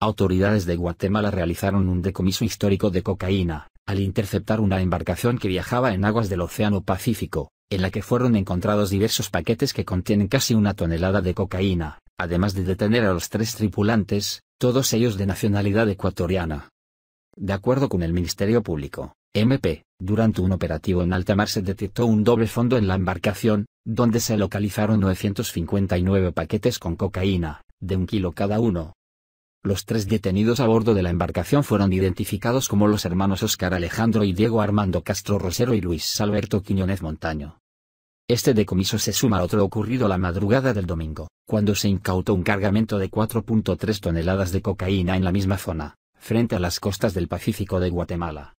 Autoridades de Guatemala realizaron un decomiso histórico de cocaína, al interceptar una embarcación que viajaba en aguas del Océano Pacífico, en la que fueron encontrados diversos paquetes que contienen casi una tonelada de cocaína, además de detener a los tres tripulantes, todos ellos de nacionalidad ecuatoriana. De acuerdo con el Ministerio Público, MP, durante un operativo en alta mar se detectó un doble fondo en la embarcación, donde se localizaron 959 paquetes con cocaína, de un kilo cada uno, los tres detenidos a bordo de la embarcación fueron identificados como los hermanos Oscar, Alejandro y Diego Armando Castro Rosero y Luis Alberto Quiñones Montaño. Este decomiso se suma a otro ocurrido la madrugada del domingo, cuando se incautó un cargamento de 4.3 toneladas de cocaína en la misma zona, frente a las costas del Pacífico de Guatemala.